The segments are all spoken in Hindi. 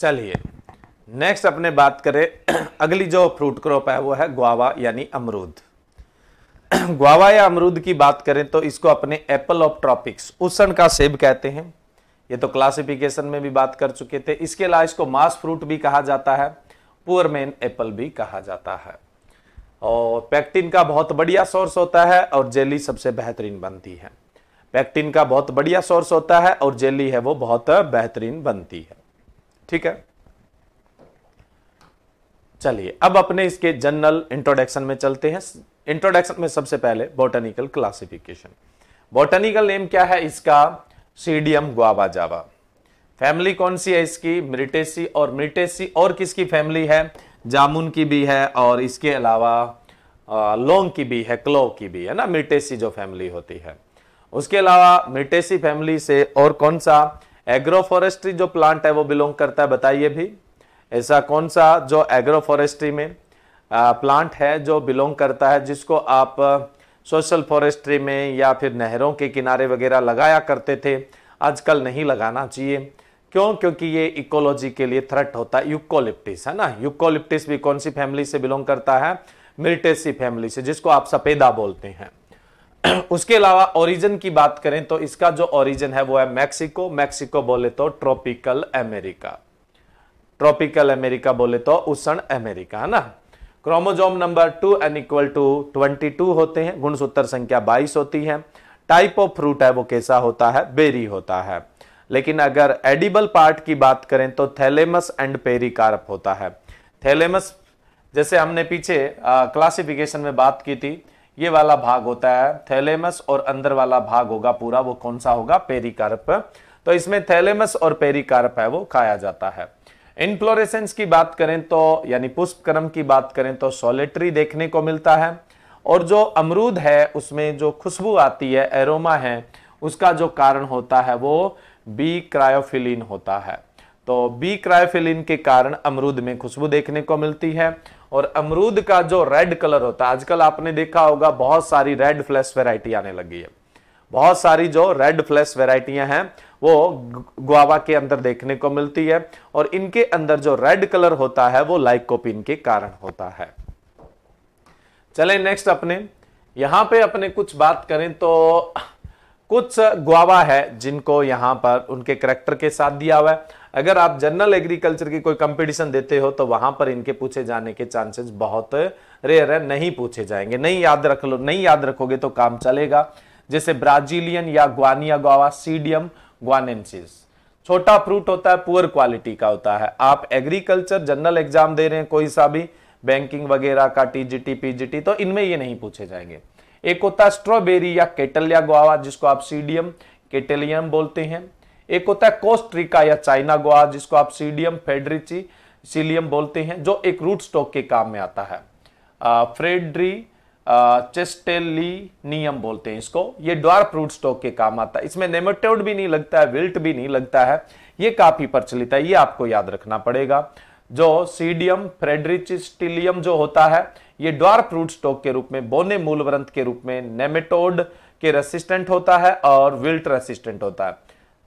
चलिए नेक्स्ट अपने बात करें अगली जो फ्रूट क्रॉप है वो है ग्वावा यानी अमरूद ग्वावा या अमरूद की बात करें तो इसको अपने एप्पल ऑफ ट्रॉपिक्स उसन का सेब कहते हैं ये तो क्लासिफिकेशन में भी बात कर चुके थे इसके अलावा इसको मास फ्रूट भी कहा जाता है पुअर मैन एप्पल भी कहा जाता है और पैक्टिन का बहुत बढ़िया सोर्स होता है और जेली सबसे बेहतरीन बनती है पैक्टिन का बहुत बढ़िया सोर्स होता है और जेली है वो बहुत बेहतरीन बनती है ठीक है चलिए अब अपने इसके जनरल इंट्रोडक्शन में चलते हैं इंट्रोडक्शन में सबसे पहले बॉटनिकल क्लासिफिकेशन बॉटनिकल नेम क्या है इसका सीडियम गुआवा जावा फैमिली कौन सी है इसकी मिरिटेसी और मिरिटेसी और किसकी फैमिली है जामुन की भी है और इसके अलावा लोंग की भी है क्लो की भी है ना मिर्टेसी जो फैमिली होती है उसके अलावा मिर्टेसी फैमिली से और कौन सा एग्रो फॉरेस्ट्री जो प्लांट है वो बिलोंग करता है बताइए भी ऐसा कौन सा जो एग्रो फॉरेस्ट्री में आ, प्लांट है जो बिलोंग करता है जिसको आप सोशल फॉरेस्ट्री में या फिर नहरों के किनारे वगैरह लगाया करते थे आजकल नहीं लगाना चाहिए क्यों क्योंकि ये इकोलॉजी के लिए थ्रेट होता है यूकोलिप्टिस है ना यूकोलिप्टिस भी कौन सी फैमिली से बिलोंग करता है मिलिटेसी फैमिली से जिसको आप सफेदा बोलते हैं उसके अलावा ओरिजिन की बात करें तो इसका जो ओरिजिन है वो है मैक्सिको मैक्सिको बोले तो ट्रॉपिकल अमेरिका ट्रॉपिकल अमेरिका बोले तो उष्ण अमेरिका है ना chromosome number two n equal to twenty two होते हैं गुणसूत्र संख्या बाईस होती है टाइप ऑफ फ्रूट है वो कैसा होता है बेरी होता है लेकिन अगर एडिबल पार्ट की बात करें तो थैलेमस एंड पेरिकार्प होता है थैलेमस जैसे हमने पीछे क्लासिफिकेशन में बात की थी ये वाला भाग होता है थैलेमस और अंदर वाला भाग होगा पूरा वो कौन सा होगा पेरिकार्प तो इसमें थैलेमस और पेरिकार्प है वो खाया जाता है इनफ्लोरेसेंस की बात करें तो यानी पुष्प क्रम की बात करें तो सोलेटरी देखने को मिलता है और जो अमरूद है उसमें जो खुशबू आती है एरोमा है उसका जो कारण होता है वो बी क्रायोफिलिन होता है तो बी क्रायोफिलिन के कारण अमरूद में खुशबू देखने को मिलती है और अमरूद का जो रेड कलर होता है आजकल आपने देखा होगा बहुत सारी रेड फ्लैश वेराइटी आने लगी है बहुत सारी जो रेड फ्लैश वेराइटियां हैं वो गुआवा के अंदर देखने को मिलती है और इनके अंदर जो रेड कलर होता है वो लाइकोपिन के कारण होता है चले नेक्स्ट अपने यहां पे अपने कुछ बात करें तो कुछ गुआवा है जिनको यहां पर उनके करेक्टर के साथ दिया हुआ है अगर आप जनरल एग्रीकल्चर की कोई कंपटीशन देते हो तो वहां पर इनके पूछे जाने के चांसेस बहुत रेयर है नहीं पूछे जाएंगे नहीं याद रख लो नहीं याद रखोगे तो काम चलेगा जैसे ब्राजीलियन या ग्वानिया ग्वावा सीडियम ग्वानेंसिस छोटा फ्रूट होता है पुअर क्वालिटी का होता है आप एग्रीकल्चर जनरल एग्जाम दे रहे हैं कोई सा भी बैंकिंग वगैरह का टीजीटी पीजीटी तो इनमें ये नहीं पूछे जाएंगे एक होता है स्ट्रॉबेरी या केटल या गुआवा जिसको आप सीडियम केटेलियम बोलते हैं एक होता है कोस्ट्रिका या चाइना गुआ जिसको आप सीडियम फेडरिची सीलियम बोलते हैं जो एक रूट स्टॉक के काम में आता है फ्रेडरी चेस्टेलिनियम बोलते हैं इसको ये ड्वार्फ रूट स्टॉक के काम आता है इसमें नेमेटोड भी नहीं लगता है विल्ट भी नहीं लगता है ये काफी प्रचलित है ये आपको याद रखना पड़ेगा जो सीडियम फ्रेडरिचिस्टिलियम जो होता है ये ड्वार फ्रूट स्टॉक के रूप में बोने मूलवृंत के रूप में नेमेटोड के रेसिस्टेंट होता है और विल्ट रेसिस्टेंट होता है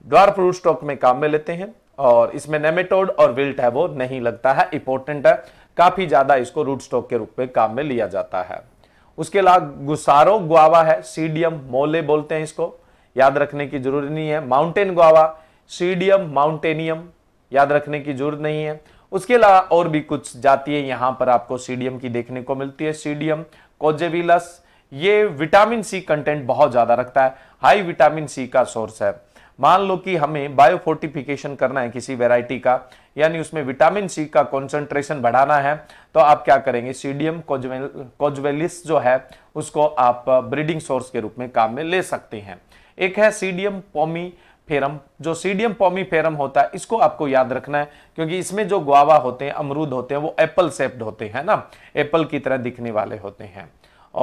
ड्वार फ्रूट स्टॉक में काम में लेते हैं और इसमें नेमेटोड और विल्ट है वो नहीं लगता है इंपॉर्टेंट है काफी ज्यादा इसको रूट स्टॉक के रूप में काम में लिया जाता है उसके अलावा गुसारो गुआवा है सीडियम मोले बोलते हैं इसको याद रखने की जरूरत नहीं है माउंटेन गुआवा सीडियम माउंटेनियम याद रखने की जरूरत नहीं है उसके अलावा और भी कुछ जाती है यहां पर आपको सीडियम की देखने को मिलती है सीडियम कोजेविलस ये विटामिन सी कंटेंट बहुत ज़्यादा रखता है हाई विटामिन सी का सोर्स है मान लो कि हमें बायोफोर्टिफिकेशन करना है किसी वेराइटी का यानी उसमें विटामिन सी का कॉन्सेंट्रेशन बढ़ाना है तो आप क्या करेंगे सीडियम कोजवेलिस जो है उसको आप ब्रीडिंग सोर्स के रूप में काम में ले सकते हैं एक है सीडियम पोमी फेरम जो सीडियम पॉमी फेरम होता है इसको आपको याद रखना है क्योंकि इसमें जो ग्वावा होते हैं अमरूद होते हैं वो एप्पल सेप्ड होते हैं ना एप्पल की तरह दिखने वाले होते हैं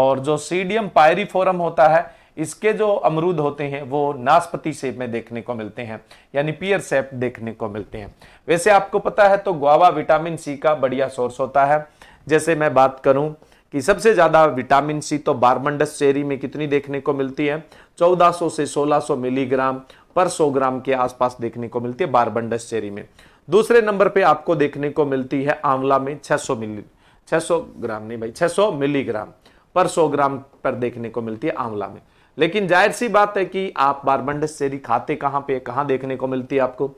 और जो सीडियम फोरम होता है इसके जो अमरूद होते हैं वो नाशपति सेप में देखने को मिलते हैं यानी पियर सेप देखने को मिलते हैं वैसे आपको पता है तो ग्वावा विटामिन सी का बढ़िया सोर्स होता है जैसे मैं बात करूं कि सबसे ज़्यादा विटामिन सी तो बारमंडस चेरी में कितनी देखने को मिलती है 1400 से 1600 मिलीग्राम पर 100 ग्राम के आसपास देखने को मिलती है बारबंडस चेरी में दूसरे नंबर पे आपको देखने को मिलती है आंवला में 600 मिली 600 ग्राम नहीं भाई 600 मिलीग्राम पर 100 ग्राम पर देखने को मिलती है आंवला में लेकिन जाहिर सी बात है कि आप बारबंडस चेरी खाते कहाँ पे कहाँ देखने को मिलती है आपको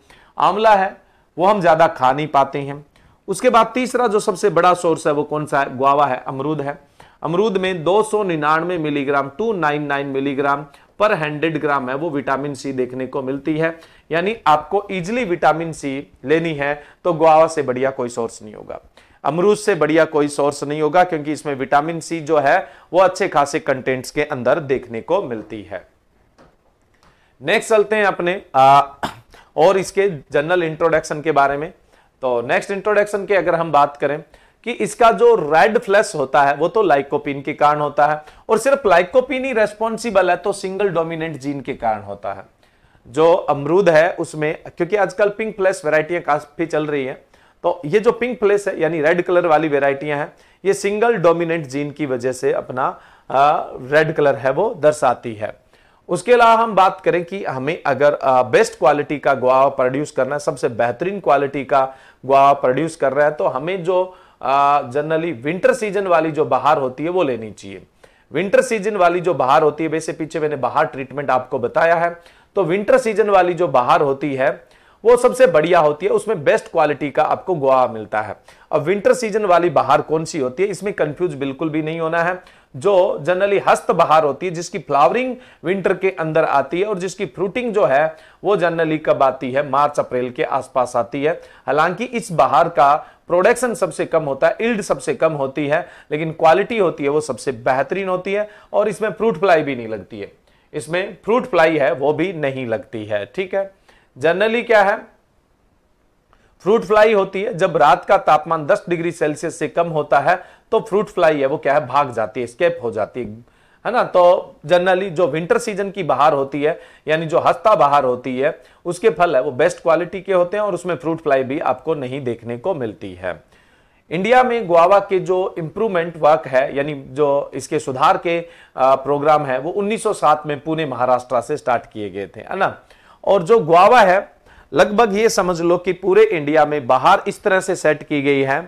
आंवला है वो हम ज़्यादा खा नहीं पाते हैं उसके बाद तीसरा जो सबसे बड़ा सोर्स है वो कौन सा है गुआवा है अमरूद है अमरूद में दो मिलीग्राम 299 मिलीग्राम पर हंड्रेड ग्राम है वो विटामिन सी देखने को मिलती है यानी आपको इजिली विटामिन सी लेनी है तो गुआवा से बढ़िया कोई सोर्स नहीं होगा अमरूद से बढ़िया कोई सोर्स नहीं होगा क्योंकि इसमें विटामिन सी जो है वो अच्छे खासे कंटेंट्स के अंदर देखने को मिलती है नेक्स्ट चलते हैं अपने आ, और इसके जनरल इंट्रोडक्शन के बारे में तो नेक्स्ट इंट्रोडक्शन की अगर हम बात करें कि इसका जो रेड फ्लैश होता है वो तो लाइकोपिन के कारण होता है और सिर्फ लाइकोपिन ही रेस्पॉन्सिबल है तो सिंगल डोमिनेंट जीन के कारण होता है जो अमरूद है उसमें क्योंकि आजकल पिंक फ्लैश वेराइटियां काफ़ी चल रही है तो ये जो पिंक फ्लैश है यानी रेड कलर वाली वेराइटियां हैं ये सिंगल डोमिनेंट जीन की वजह से अपना रेड कलर है वो दर्शाती है उसके अलावा हम बात करें कि हमें अगर बेस्ट क्वालिटी का गुआव प्रोड्यूस करना है सबसे बेहतरीन क्वालिटी का गुआ प्रोड्यूस कर रहा है तो हमें जो जनरली विंटर सीजन वाली जो बाहर होती है वो लेनी चाहिए विंटर सीजन वाली जो बाहर होती है वैसे पीछे मैंने बाहर ट्रीटमेंट आपको बताया है तो विंटर सीजन वाली जो बाहर होती है वो सबसे बढ़िया होती है उसमें बेस्ट क्वालिटी का आपको गुआ मिलता है अब विंटर सीजन वाली बाहर कौन सी होती है इसमें कंफ्यूज बिल्कुल भी नहीं होना है जो जनरली हस्त बहार होती है जिसकी फ्लावरिंग विंटर के अंदर आती है और जिसकी फ्रूटिंग जो है वो जनरली कब आती है मार्च अप्रैल के आसपास आती है हालांकि इस बहार का प्रोडक्शन सबसे कम होता है इल्ड सबसे कम होती है लेकिन क्वालिटी होती है वो सबसे बेहतरीन होती है और इसमें फ्रूट फ्लाई भी नहीं लगती है इसमें फ्रूट फ्लाई है वो भी नहीं लगती है ठीक है जनरली क्या है फ्रूट फ्लाई होती है जब रात का तापमान 10 डिग्री सेल्सियस से कम होता है तो फ्रूट फ्लाई है वो क्या है भाग जाती है स्केप हो जाती है है ना तो जनरली जो विंटर सीजन की बाहर होती है यानी जो हस्ता बाहर होती है उसके फल है वो बेस्ट क्वालिटी के होते हैं और उसमें फ्रूट फ्लाई भी आपको नहीं देखने को मिलती है इंडिया में गुआवा के जो इम्प्रूवमेंट वर्क है यानी जो इसके सुधार के प्रोग्राम है वो 1907 में पुणे महाराष्ट्र से स्टार्ट किए गए थे है ना और जो गुआवा है लगभग ये समझ लो कि पूरे इंडिया में बाहर इस तरह से सेट की गई है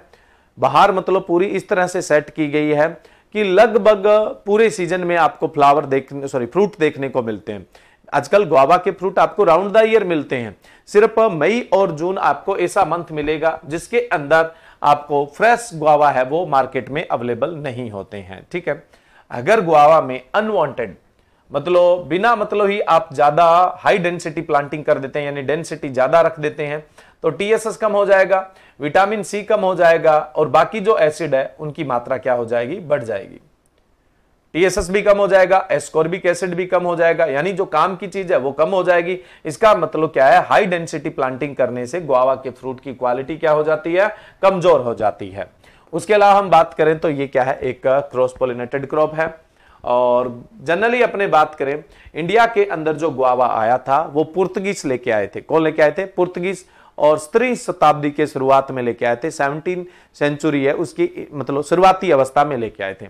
बाहर मतलब पूरी इस तरह से सेट की गई है कि लगभग पूरे सीजन में आपको फ्लावर देखने सॉरी फ्रूट देखने को मिलते हैं आजकल गुआवा के फ्रूट आपको राउंड द ईयर मिलते हैं सिर्फ मई और जून आपको ऐसा मंथ मिलेगा जिसके अंदर आपको फ्रेश गुआवा है वो मार्केट में अवेलेबल नहीं होते हैं ठीक है अगर गुआवा में अनवांटेड मतलब बिना मतलब ही आप ज्यादा हाई डेंसिटी प्लांटिंग कर देते हैं यानी डेंसिटी ज्यादा रख देते हैं तो टीएसएस कम हो जाएगा विटामिन सी कम हो जाएगा और बाकी जो एसिड है उनकी मात्रा क्या हो जाएगी बढ़ जाएगी टीएसएस भी कम हो जाएगा एस्कॉर्बिक एसिड भी कम हो जाएगा यानी जो काम की चीज है वो कम हो जाएगी इसका मतलब क्या है हाई डेंसिटी प्लांटिंग करने से गुआवा के फ्रूट की क्वालिटी क्या हो जाती है कमजोर हो जाती है उसके अलावा हम बात करें तो ये क्या है एक क्रॉस पोलिनेटेड क्रॉप है और जनरली अपने बात करें इंडिया के अंदर जो गुआवा आया था वो पुर्तगीज लेके आए थे कौन लेके आए थे पुर्तगीज और स्त्री शताब्दी के शुरुआत में लेके आए थे सेवनटीन सेंचुरी है उसकी मतलब शुरुआती अवस्था में लेके आए थे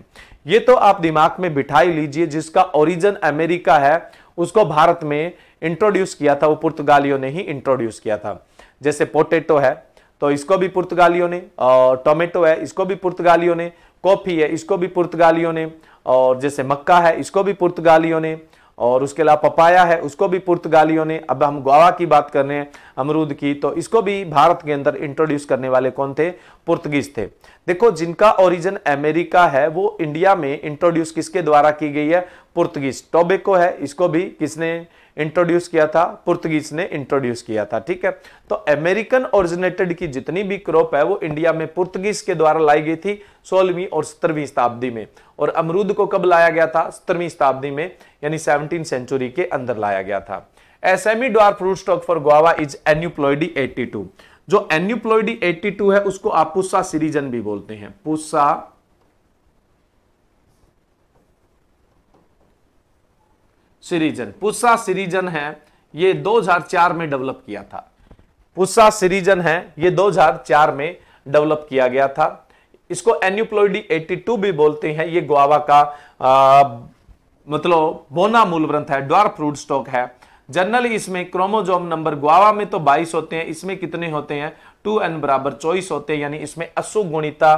ये तो आप दिमाग में बिठाई लीजिए जिसका ओरिजिन अमेरिका है उसको भारत में इंट्रोड्यूस किया था वो पुर्तगालियों ने ही इंट्रोड्यूस किया था जैसे पोटेटो है तो इसको भी पुर्तगालियों ने और टोमेटो है इसको भी पुर्तगालियों ने कॉफ़ी है इसको भी पुर्तगालियों ने और जैसे मक्का है इसको भी पुर्तगालियों ने और उसके अलावा पपाया है उसको भी पुर्तगालियों ने अब हम गोवा की बात कर रहे हैं अमरूद की तो इसको भी भारत के अंदर इंट्रोड्यूस करने वाले कौन थे पुर्तगीज थे देखो जिनका ओरिजिन अमेरिका है वो इंडिया में इंट्रोड्यूस किसके द्वारा की गई है पुर्तगीज टोबेको है इसको भी किसने इंट्रोड्यूस किया था पुर्तगीज ने इंट्रोड्यूस किया था ठीक है तो अमेरिकन ओरिजिनेटेड की जितनी भी क्रॉप है वो इंडिया में पुर्तगीज के द्वारा लाई गई थी सोलहवीं और सत्रहवीं शताब्दी में और अमरूद को कब लाया गया था सत्रहवीं शताब्दी में यानी सेवनटीन सेंचुरी के अंदर लाया गया था एसएमई dwarf fruit stock for guava is aneuploidy एट्टी जो एन्यूप्लॉइडी एट्टी है उसको आप पुस्सा सीरीजन भी बोलते हैं पुस्सा सीरीजन पुसा सीरीजन है ये 2004 में डेवलप किया था पुस्सा सीरीजन है ये 2004 में डेवलप किया गया था इसको एन्यूप्लोइडी 82 भी बोलते हैं ये गुआवा का आ, मतलब बोना मूल ग्रंथ है ड्वार्फ फ्रूट स्टॉक है जनरली इसमें क्रोमोजोम नंबर गुआवा में तो 22 होते हैं इसमें कितने होते हैं टू एन बराबर चौबीस होते हैं यानी इसमें अशुगुणिता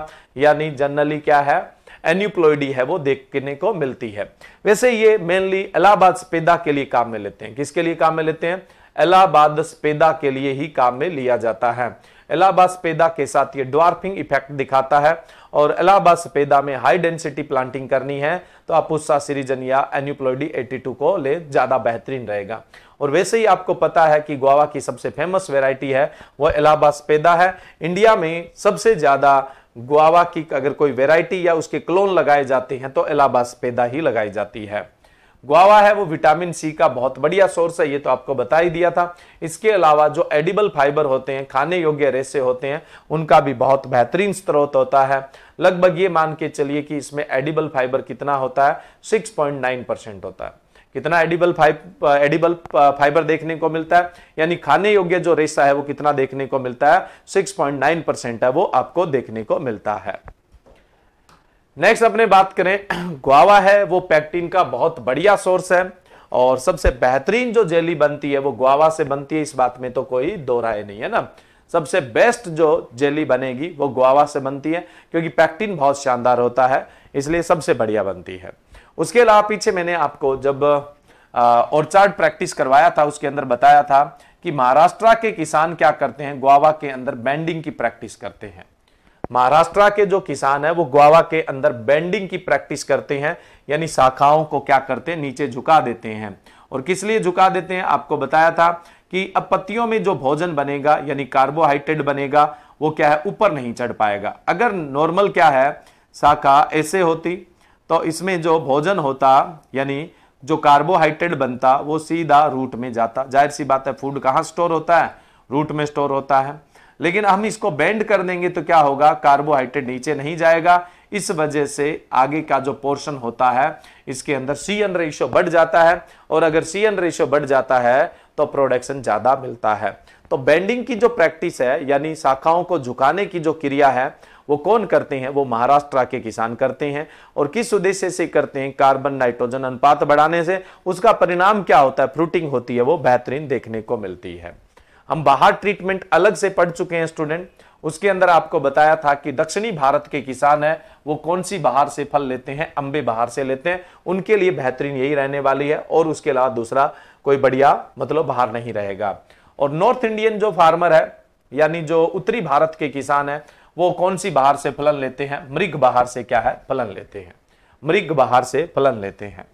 यानी जनरली क्या है एन्यूप्लोइडी है वो देखने को मिलती है वैसे ये मेनली इलाहाबाद स्पेदा के लिए काम में लेते हैं किसके लिए काम में लेते हैं इलाहाबाद स्पेदा के लिए ही काम में लिया जाता है इलाहाबाद स्पेदा के साथ ये ड्वार्फिंग इफेक्ट दिखाता है और इलाहाबाद स्पेदा में हाई डेंसिटी प्लांटिंग करनी है तो आप उसा सीरीजन या एन्यूप्लोइडी 82 को ले ज़्यादा बेहतरीन रहेगा और वैसे ही आपको पता है कि गोवा की सबसे फेमस वेराइटी है वह इलाहाबाद स्पेदा है इंडिया में सबसे ज़्यादा गुआवा की अगर कोई वेराइटी या उसके क्लोन लगाए जाते हैं तो पैदा ही लगाई जाती है गुआवा है वो विटामिन सी का बहुत बढ़िया सोर्स है ये तो आपको बता ही दिया था इसके अलावा जो एडिबल फाइबर होते हैं खाने योग्य रेसे होते हैं उनका भी बहुत बेहतरीन स्रोत होता है लगभग ये मान के चलिए कि इसमें एडिबल फाइबर कितना होता है सिक्स परसेंट होता है कितना एडिबल फाइबर एडिबल फाइबर देखने को मिलता है यानी खाने योग्य जो रेशा है वो कितना देखने को मिलता है 6.9 परसेंट है वो आपको देखने को मिलता है नेक्स्ट अपने बात करें ग्वावा है वो पैक्टिन का बहुत बढ़िया सोर्स है और सबसे बेहतरीन जो जेली बनती है वो ग्वावा से बनती है इस बात में तो कोई दो राय नहीं है ना सबसे बेस्ट जो जेली बनेगी वो ग्वावा से बनती है क्योंकि पैक्टिन बहुत शानदार होता है इसलिए सबसे बढ़िया बनती है उसके अलावा पीछे मैंने आपको जब ऑर्चार्ड प्रैक्टिस करवाया था उसके अंदर बताया था कि महाराष्ट्र के किसान क्या करते हैं ग्वावा के अंदर बैंडिंग की प्रैक्टिस करते हैं महाराष्ट्र के जो किसान है वो ग्वावा के अंदर बैंडिंग की प्रैक्टिस करते हैं यानी शाखाओं को क्या करते हैं नीचे झुका देते हैं और किस लिए झुका देते हैं आपको बताया था कि अब पत्तियों में जो भोजन बनेगा यानी कार्बोहाइड्रेट बनेगा वो क्या है ऊपर नहीं चढ़ पाएगा अगर नॉर्मल क्या है शाखा ऐसे होती तो इसमें जो भोजन होता यानी जो कार्बोहाइड्रेट बनता वो सीधा रूट में जाता जाहिर सी बात है फूड कहाँ स्टोर होता है रूट में स्टोर होता है लेकिन हम इसको बेंड कर देंगे तो क्या होगा कार्बोहाइड्रेट नीचे नहीं जाएगा इस वजह से आगे का जो पोर्शन होता है इसके अंदर सी एन रेशियो बढ़ जाता है और अगर सी एन रेशियो बढ़ जाता है तो प्रोडक्शन ज़्यादा मिलता है तो बेंडिंग की जो प्रैक्टिस है यानी शाखाओं को झुकाने की जो क्रिया है वो कौन करते हैं वो महाराष्ट्र के किसान करते हैं और किस उद्देश्य से करते हैं कार्बन नाइट्रोजन अनुपात बढ़ाने से उसका परिणाम क्या होता है फ्रूटिंग होती है वो बेहतरीन देखने को मिलती है हम बाहर ट्रीटमेंट अलग से पढ़ चुके हैं स्टूडेंट उसके अंदर आपको बताया था कि दक्षिणी भारत के किसान है वो कौन सी बाहर से फल लेते हैं अंबे बाहर से लेते हैं उनके लिए बेहतरीन यही रहने वाली है और उसके अलावा दूसरा कोई बढ़िया मतलब बाहर नहीं रहेगा और नॉर्थ इंडियन जो फार्मर है यानी जो उत्तरी भारत के किसान है वो कौन सी बाहर से फलन लेते हैं मृग बाहर से क्या है फलन लेते हैं मृग बाहर से फलन लेते हैं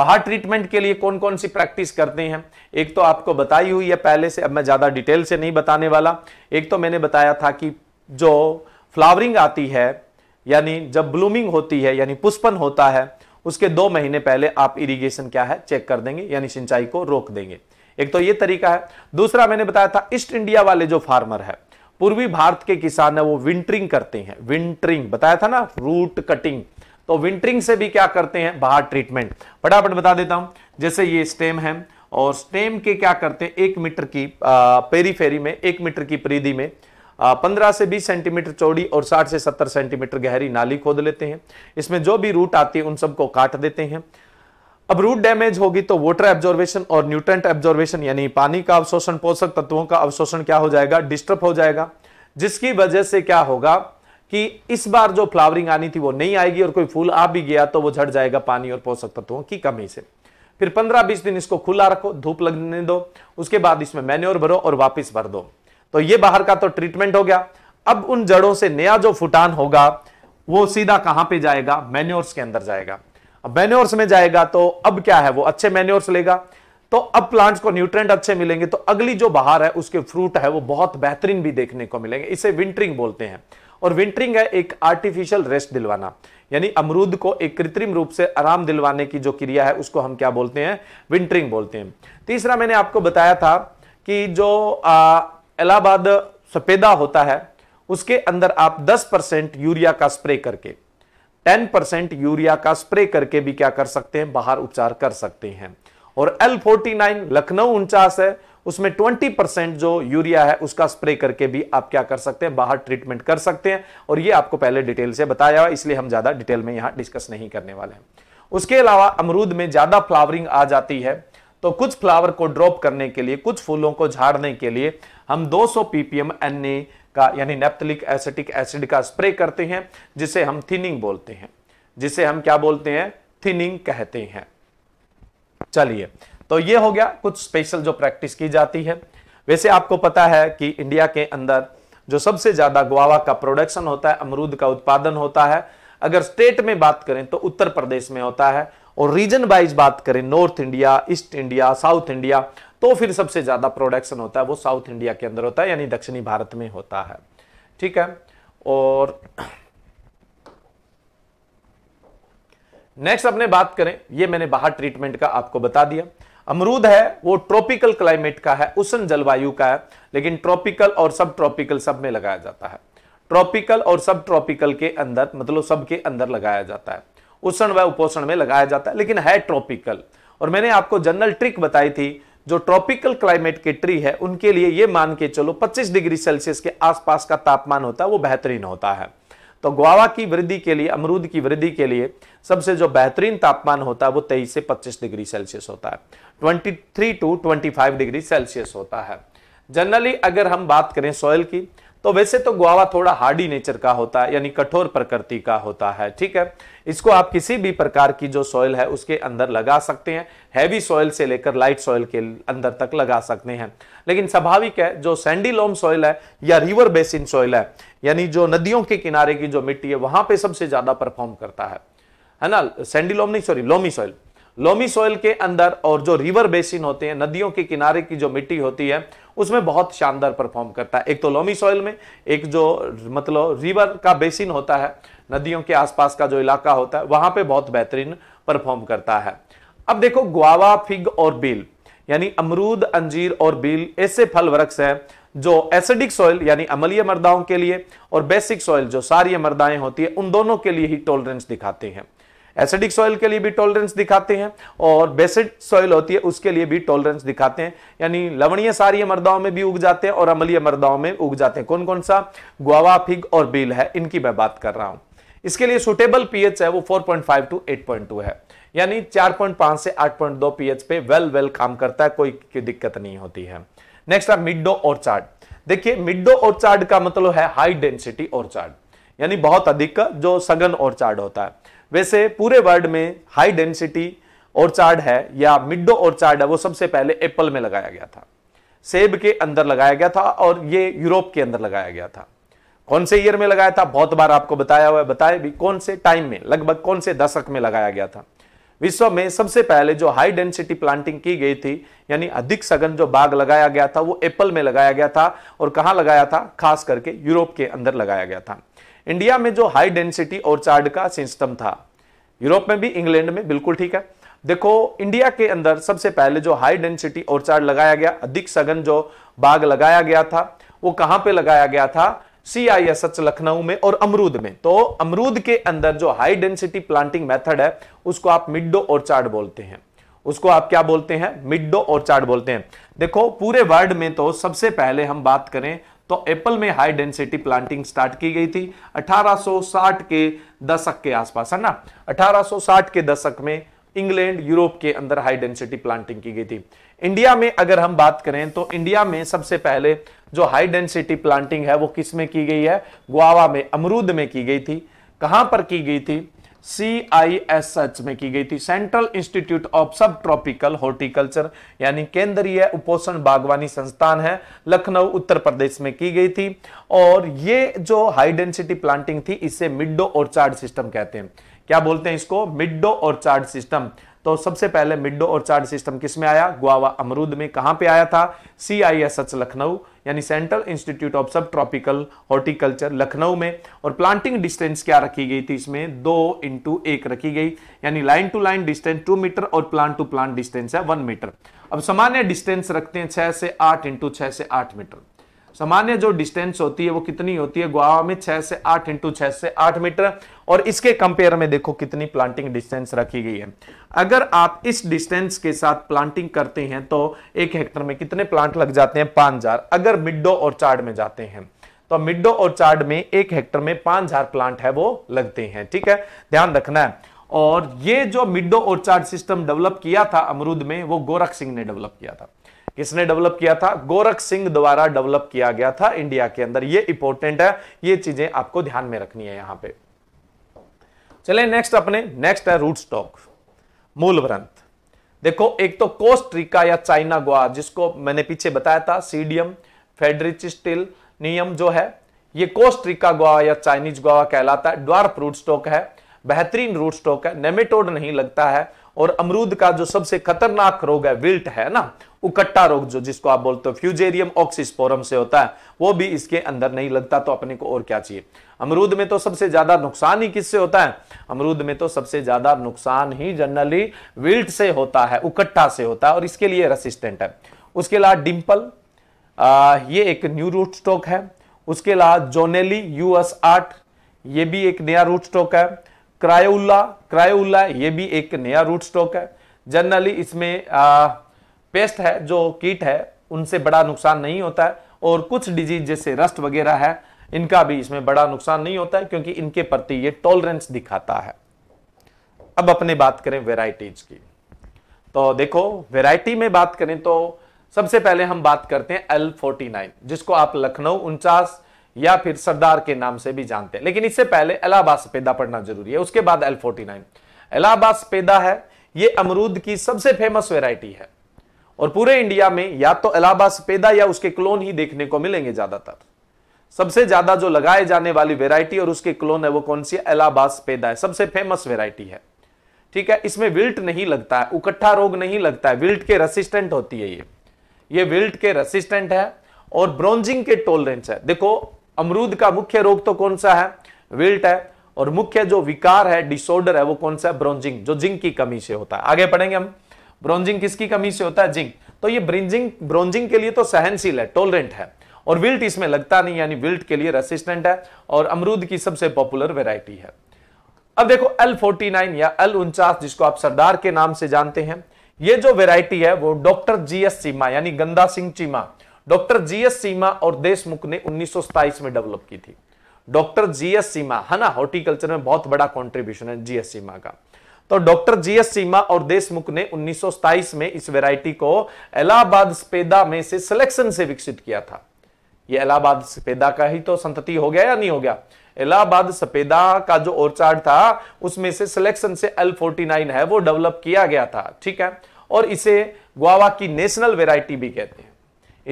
बाहर ट्रीटमेंट के लिए कौन कौन सी प्रैक्टिस करते हैं एक तो आपको बताई हुई है पहले से अब मैं ज़्यादा डिटेल से नहीं बताने वाला एक तो मैंने बताया था कि जो फ्लावरिंग आती है यानी जब ब्लूमिंग होती है यानी पुष्पन होता है उसके दो महीने पहले आप इरिगेशन क्या है चेक कर देंगे यानी सिंचाई को रोक देंगे एक तो ये तरीका है दूसरा मैंने बताया था ईस्ट इंडिया वाले जो फार्मर है पूर्वी भारत के किसान है वो विंटरिंग करते हैं विंटरिंग बताया था ना रूट कटिंग तो विंटरिंग से भी क्या करते हैं बाहर ट्रीटमेंट फटाफट बता देता हूं जैसे ये स्टेम है और स्टेम के क्या करते हैं एक मीटर की पेरीफेरी में एक मीटर की परिधि में पंद्रह से बीस सेंटीमीटर चौड़ी और साठ से सत्तर सेंटीमीटर गहरी नाली खोद लेते हैं इसमें जो भी रूट आती है उन सबको काट देते हैं अब रूट डैमेज होगी तो वाटर एब्जॉर्वेशन और न्यूट्रेंट एब्जॉर्वेशन यानी पानी का अवशोषण पोषक तत्वों का अवशोषण क्या हो जाएगा डिस्टर्ब हो जाएगा जिसकी वजह से क्या होगा कि इस बार जो फ्लावरिंग आनी थी वो नहीं आएगी और कोई फूल आ भी गया तो वो झड़ जाएगा पानी और पोषक तत्वों की कमी से फिर 15-20 दिन इसको खुला रखो धूप लगने दो उसके बाद इसमें मैन्योर भरो और वापस भर दो तो ये बाहर का तो ट्रीटमेंट हो गया अब उन जड़ों से नया जो फुटान होगा वो सीधा कहां पे जाएगा मैन्योर्स के अंदर जाएगा मैन्योर्स में जाएगा तो अब क्या है वो अच्छे मैन्योर्स लेगा तो अब प्लांट्स को न्यूट्रेंट अच्छे मिलेंगे तो अगली जो बाहर है उसके फ्रूट है वो बहुत बेहतरीन भी देखने को मिलेंगे इसे विंटरिंग बोलते हैं और विंटरिंग है एक आर्टिफिशियल रेस्ट दिलवाना यानी अमरूद को एक कृत्रिम रूप से आराम दिलवाने की जो क्रिया है उसको हम क्या बोलते हैं विंटरिंग बोलते हैं तीसरा मैंने आपको बताया था कि जो इलाहाबाद सफेदा होता है उसके अंदर आप 10 परसेंट यूरिया का स्प्रे करके टेन परसेंट यूरिया का स्प्रे करके भी क्या कर सकते हैं बाहर उपचार कर सकते हैं और एल फोर्टी नाइन लखनऊ उनचास है उसमें 20 परसेंट जो यूरिया है उसका स्प्रे करके भी आप क्या कर सकते हैं बाहर ट्रीटमेंट कर सकते हैं और ये आपको पहले डिटेल से बताया हुआ इसलिए हम ज्यादा डिटेल में यहां डिस्कस नहीं करने वाले हैं उसके अलावा अमरूद में ज्यादा फ्लावरिंग आ जाती है तो कुछ फ्लावर को ड्रॉप करने के लिए कुछ फूलों को झाड़ने के लिए हम दो सौ पीपीएम एन का यानी नेप्थलिक एसिटिक एसिड का स्प्रे करते हैं जिसे हम थिनिंग बोलते हैं जिसे हम क्या बोलते हैं थिनिंग कहते हैं चलिए तो ये हो गया कुछ स्पेशल जो प्रैक्टिस की जाती है वैसे आपको पता है कि इंडिया के अंदर जो सबसे ज्यादा गुआवा का प्रोडक्शन होता है अमरूद का उत्पादन होता है अगर स्टेट में बात करें तो उत्तर प्रदेश में होता है और रीजन वाइज बात करें north India east India south India तो फिर सबसे ज़्यादा प्रोडक्शन होता है वो साउथ इंडिया के अंदर होता है यानी दक्षिणी भारत में होता है ठीक है और नेक्स्ट अपने बात करें ये मैंने बाहर ट्रीटमेंट का आपको बता दिया अमरूद है वो ट्रॉपिकल क्लाइमेट का है उष्ण जलवायु का है लेकिन ट्रॉपिकल और सब ट्रॉपिकल सब में लगाया जाता है ट्रॉपिकल और सब ट्रॉपिकल के अंदर मतलब सब के अंदर लगाया जाता है उष्ण व उपोषण में लगाया जाता है लेकिन है ट्रॉपिकल और मैंने आपको जनरल ट्रिक बताई थी जो ट्रॉपिकल क्लाइमेट के ट्री है उनके लिए ये मान के चलो 25 डिग्री सेल्सियस के आसपास का तापमान होता है वो बेहतरीन होता है तो गुआवा की वृद्धि के लिए अमरूद की वृद्धि के लिए सबसे जो बेहतरीन तापमान होता है वो 23 से 25 डिग्री सेल्सियस होता है 23 टू 25 डिग्री सेल्सियस होता है जनरली अगर हम बात करें सॉइल की तो वैसे तो गुआवा थोड़ा हार्डी नेचर का होता है यानी कठोर प्रकृति का होता है ठीक है इसको आप किसी भी प्रकार की जो सॉइल है उसके अंदर लगा सकते हैं हैवी सॉइल से लेकर लाइट सॉइल के अंदर तक लगा सकते हैं लेकिन स्वाभाविक है जो सैंडीलोम सॉइल है या रिवर बेसिन सॉइल है यानी जो नदियों के किनारे की जो मिट्टी है वहां पर सबसे ज्यादा परफॉर्म करता है है ना सैंडीलोम नहीं sorry loamy soil loamy soil के अंदर और जो रिवर बेसिन होते हैं नदियों के किनारे की जो मिट्टी होती है उसमें बहुत शानदार परफॉर्म करता है एक तो लोमी सॉइल में एक जो मतलब रिवर का बेसिन होता है नदियों के आसपास का जो इलाका होता है वहां पे बहुत बेहतरीन परफॉर्म करता है अब देखो ग्वावा फिग और बिल यानी अमरूद अंजीर और बिल ऐसे फल वृक्ष हैं जो एसिडिक सॉइल यानी अमलीय मर्दाओं के लिए और बेसिक सॉइल जो सारी मर्दाएं होती है उन दोनों के लिए ही टॉलरेंस दिखाते हैं एसिडिक सॉइल के लिए भी टॉलरेंस दिखाते हैं और बेसिड सॉइल होती है उसके लिए भी टॉलरेंस दिखाते हैं यानी लवणीय सारीय मर्दाओं में भी उग जाते हैं और अमलीय मर्दाओं में उग जाते हैं कौन कौन सा गुआवा फिग और बिल है इनकी मैं बात कर रहा हूं इसके लिए सुटेबल पीएच है वो 4.5 टू 8.2 है यानी 4.5 से 8.2 पीएच पे वेल वेल काम करता है कोई दिक्कत नहीं होती है नेक्स्ट है मिडो चार्ड देखिए मिडो चार्ड का मतलब है हाई डेंसिटी ऑर्चार्ड यानी बहुत अधिक जो सघन चार्ड होता है वैसे पूरे वर्ल्ड में हाई डेंसिटी ऑर्चार्ड है या मिड्डो ऑर्चार्ड है वो सबसे पहले एप्पल में लगाया गया था सेब के अंदर लगाया गया था और ये यूरोप के अंदर लगाया गया था कौन से ईयर में लगाया था बहुत बार आपको बताया हुआ है बताए भी कौन से टाइम में लगभग कौन से दशक में लगाया गया था विश्व में सबसे पहले जो हाई डेंसिटी प्लांटिंग की गई थी यानी अधिक सघन जो बाग लगाया गया था वो एप्पल में लगाया गया था और कहा लगाया था खास करके यूरोप के अंदर लगाया गया था इंडिया में जो हाई डेंसिटी ऑर्चार्ड का सिस्टम था यूरोप में भी इंग्लैंड में बिल्कुल ठीक है देखो इंडिया के अंदर सबसे पहले जो हाई डेंसिटी ऑर्चार्ड लगाया गया अधिक सघन जो बाग लगाया गया था वो कहां पे लगाया गया था C I S H Lucknow में और अमरूद में तो अमरूद के अंदर जो हाई डेंसिटी प्लांटिंग मेथड है उसको आप मिड्डो ऑर्चार्ड बोलते हैं उसको आप क्या बोलते हैं मिड्डो ऑर्चार्ड बोलते हैं देखो पूरे वर्ल्ड में तो सबसे पहले हम बात करें तो एप्पल में हाई डेंसिटी प्लांटिंग स्टार्ट की गई थी 1860 के दशक के आसपास है ना 1860 के दशक में इंग्लैंड यूरोप के अंदर हाई डेंसिटी प्लांटिंग की गई थी इंडिया में अगर हम बात करें तो इंडिया में सबसे पहले जो हाई डेंसिटी प्लांटिंग है वो किस में की गई है गुआवा में अमरूद में की गई थी कहां पर की गई थी सीआईएसएच में की गई थी central institute of subtropical horticulture यानी केंद्रीय उपोषण बागवानी संस्थान है लखनऊ उत्तर प्रदेश में की गई थी और ये जो हाई डेंसिटी प्लांटिंग थी इसे मिड्डो और चार्ड सिस्टम कहते हैं क्या बोलते हैं इसको मिड्डो और चार्ड सिस्टम तो सबसे पहले मिड और चार्ट सिस्टम किस में आया गुआवा अमरूद में कहां पे आया था C I S H Lucknow यानी central institute of subtropical horticulture Lucknow में और प्लांटिंग डिस्टेंस क्या रखी गई थी इसमें दो इंटू एक रखी गई यानी line to line distance two metre और प्लांट टू प्लांट डिस्टेंस है वन मीटर अब सामान्य डिस्टेंस रखते हैं छह से आठ इंटू छह से आठ मीटर सामान्य जो डिस्टेंस होती है वो कितनी होती है गोवा में छह से आठ इंटू छह से आठ मीटर और इसके कंपेयर में देखो कितनी प्लांटिंग डिस्टेंस रखी गई है अगर आप इस डिस्टेंस के साथ प्लांटिंग करते हैं तो एक हेक्टर में कितने प्लांट लग जाते हैं पांच हजार अगर मिड्डो और चार्ड में जाते हैं तो मिड्डो और चार्ड में एक हेक्टर में पांच हजार प्लांट है वो लगते हैं ठीक है ध्यान रखना है और ये जो मिड्डो और चार्ड सिस्टम डेवलप किया था अमरूद में वो गोरख सिंह ने डेवलप किया था किसने डेवलप किया था गोरख सिंह द्वारा डेवलप किया गया था इंडिया के अंदर ये इंपॉर्टेंट है ये चीजें आपको ध्यान में रखनी है यहां पे चले नेक्स्ट अपने नेक्स्ट है रूट स्टॉक मूल व्रंथ देखो एक तो रिका या चाइना गोवा जिसको मैंने पीछे बताया था सीडियम फेडरिच स्टील नियम जो है ये कोस्ट्रिका गोवा या चाइनीज गोवा कहलाता है ड्वार रूट स्टॉक है बेहतरीन रूट स्टॉक है नेमेटोड नहीं लगता है और अमरूद का जो सबसे खतरनाक रोग है विल्ट है ना उकट्टा रोग जो जिसको आप बोलते हो फ्यूजेरियम ऑक्सीस्पोरम से होता है वो भी इसके अंदर नहीं लगता तो अपने को और क्या चाहिए अमरूद में तो सबसे ज्यादा नुकसान ही किससे होता है अमरूद में तो सबसे ज्यादा नुकसान ही जनरली विल्ट से होता है उकट्टा से होता है और इसके लिए रेसिस्टेंट है उसके अलावा डिम्पल ये एक न्यू रूट स्टॉक है उसके अलावा जोनेली यूएस आर्ट ये भी एक नया रूट स्टॉक है क्रायोला क्रायोला ये भी एक नया रूट स्टॉक है जनरली इसमें आ, पेस्ट है जो कीट है उनसे बड़ा नुकसान नहीं होता है और कुछ डिजीज जैसे रस्ट वगैरह है इनका भी इसमें बड़ा नुकसान नहीं होता है क्योंकि इनके प्रति ये टॉलरेंस दिखाता है अब अपने बात करें वेराइटीज की तो देखो वेराइटी में बात करें तो सबसे पहले हम बात करते हैं एल फोर्टी नाइन जिसको आप लखनऊ उनचास या फिर सरदार के नाम से भी जानते हैं लेकिन इससे पहले अलाहाबाद सफेदा पढ़ना जरूरी है उसके बाद एल फोर्टी नाइन अलाहाबाद सफेदा है ये अमरूद की सबसे फेमस वेराइटी है और पूरे इंडिया में या तो अलाबा सपेदा या उसके क्लोन ही देखने को मिलेंगे ज्यादातर सबसे ज्यादा जो लगाए जाने वाली वेराइटी और उसके क्लोन है वो कौन सी अलाबा सपेदा है सबसे फेमस वेराइटी है ठीक है इसमें विल्ट नहीं लगता है उकट्ठा रोग नहीं लगता है विल्ट के रेसिस्टेंट होती है ये ये विल्ट के रेसिस्टेंट है और ब्रोंजिंग के टोलरेंस है देखो अमरूद का मुख्य रोग तो कौन सा है विल्ट है और मुख्य जो विकार है डिसऑर्डर है वो कौन सा है ब्रोंजिंग जो जिंक की कमी से होता है आगे पढ़ेंगे हम ब्रॉन्जिंग किसकी कमी से होता है जिंक तो ये ब्रिंजिंग ब्रॉन्जिंग के लिए तो सहनशील है टोलरेंट है और विल्ट इसमें लगता नहीं यानी विल्ट के लिए रेसिस्टेंट है और अमरूद की सबसे पॉपुलर वेराइटी है अब देखो एल फोर्टी नाइन या एल उनचास जिसको आप सरदार के नाम से जानते हैं ये जो वेराइटी है वो doctor G S Seema Ganda Singh Cheema doctor G S और देशमुख ने उन्नीस में डेवलप की थी डॉक्टर जीएस सीमा है ना हॉर्टिकल्चर में बहुत बड़ा कंट्रीब्यूशन है जीएस सीमा का तो डॉक्टर जीएस सीमा और देशमुख ने उन्नीस में इस वेराइटी को इलाहाबाद स्पेदा में से सिलेक्शन से विकसित किया था ये इलाहाबाद सपेदा का ही तो संतति हो गया या नहीं हो गया इलाहाबाद सपेदा का जो ओरचार्ड था उसमें से सिलेक्शन से एल फोर्टी नाइन है वो डेवलप किया गया था ठीक है और इसे गुआवा की नेशनल वेराइटी भी कहते हैं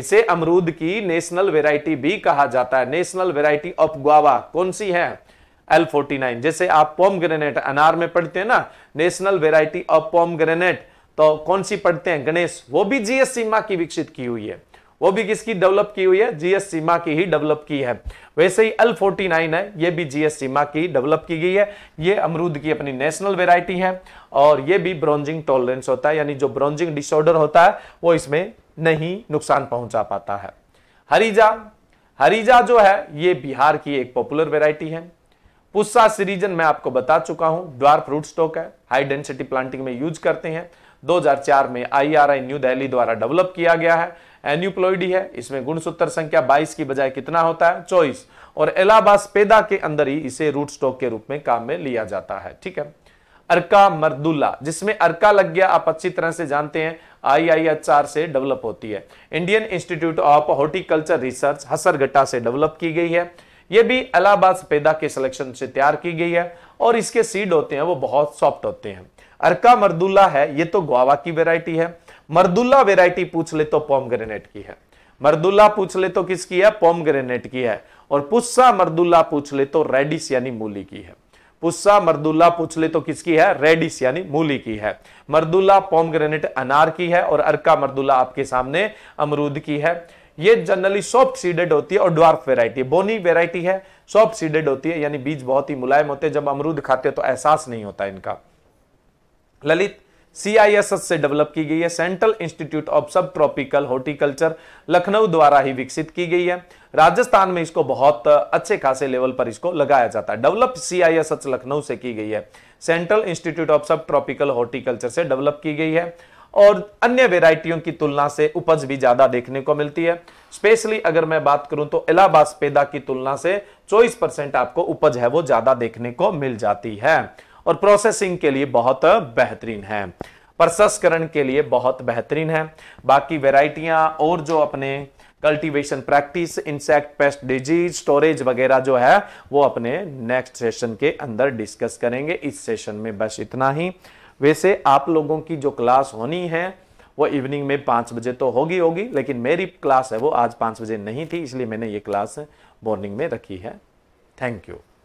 इसे अमरूद की नेशनल वेराइटी भी कहा जाता है नेशनल वेराइटी ऑफ गुआवा कौन सी है एल फोर्टी नाइन जैसे आप पॉम ग्रेनेट अनार में पढ़ते हैं ना national variety of pomegranate तो कौन सी पढ़ते हैं गणेश वो भी जीएस सीमा की विकसित की हुई है वो भी किसकी डेवलप की हुई है जीएस सीमा की ही डेवलप की है वैसे ही एल फोर्टी नाइन है ये भी जीएस सीमा की डेवलप की गई है ये अमरूद की अपनी नेशनल वेराइटी है और ये भी ब्रॉन्जिंग टॉलरेंस होता है यानी जो ब्रॉन्जिंग डिसऑर्डर होता है वो इसमें नहीं नुकसान पहुंचा पाता है हरीजा हरीजा जो है ये बिहार की एक पॉपुलर वेराइटी है पुस्सा सीरीजन मैं आपको बता चुका हूं द्वार फ्रूट स्टॉक है हाई डेंसिटी प्लांटिंग में यूज करते हैं 2004 में आईआरआई न्यू दिल्ली द्वारा डेवलप किया गया है एन्यूप्लोइडी है इसमें गुणसूत्र संख्या 22 की बजाय कितना होता है चौबीस और पेदा के अंदर ही इसे रूट स्टॉक के रूप में काम में लिया जाता है ठीक है अर्का मर्दुल्ला जिसमें अर्का लग गया आप अच्छी तरह से जानते हैं आईआईएचआर e से डेवलप होती है Indian institute of horticulture research Hessarghatta से डेवलप की गई है ये भी अलाहाबाद सफेदा के सिलेक्शन से तैयार की गई है और इसके सीड होते हैं वो बहुत सॉफ्ट होते हैं अरका मर्दुल्ला है ये तो गोवा की वेराइटी है मर्दुल्ला वेराइटी पूछ ले तो पॉम ग्रेनेट की है मर्दुल्ला पूछ ले तो किसकी है पॉम ग्रेनेट की है और पुस्सा मर्दुल्ला पूछ ले तो रेडिस यानी मूली की है पुस्सा मर्दुल्ला पूछ ले तो किसकी है रेडिस यानी मूली की है मर्दुल्ला पॉम ग्रेनेट अनार की है और अरका मर्दुल्ला आपके सामने अमरूद की है ये जनरली सॉफ्ट सीडेड होती है और ड्वार्फ वेराइटी बोनी वेराइटी है सॉफ्ट सीडेड होती है यानी बीज बहुत ही मुलायम होते हैं जब अमरूद खाते हैं तो एहसास नहीं होता इनका ललित सीआईएसएस से डेवलप की गई है central institute of subtropical horticulture Lucknow द्वारा ही विकसित की गई है राजस्थान में इसको बहुत अच्छे खासे लेवल पर इसको लगाया जाता है डेवलप सीआईएसएस लखनऊ से की गई है central institute of subtropical horticulture से डेवलप की गई है और अन्य वेराइटियों की तुलना से उपज भी ज्यादा देखने को मिलती है स्पेशली अगर मैं बात करूं तो पैदा की तुलना से 24 परसेंट आपको उपज है वो ज्यादा देखने को मिल जाती है और प्रोसेसिंग के लिए बहुत बेहतरीन है प्रसंस्करण के लिए बहुत बेहतरीन है बाकी वेराइटियां और जो अपने cultivation practice insect pest disease storage वगैरह जो है वो अपने नेक्स्ट सेशन के अंदर डिस्कस करेंगे इस सेशन में बस इतना ही वैसे आप लोगों की जो क्लास होनी है वो इवनिंग में पाँच बजे तो होगी होगी लेकिन मेरी क्लास है वो आज पाँच बजे नहीं थी इसलिए मैंने ये क्लास मॉर्निंग में रखी है थैंक यू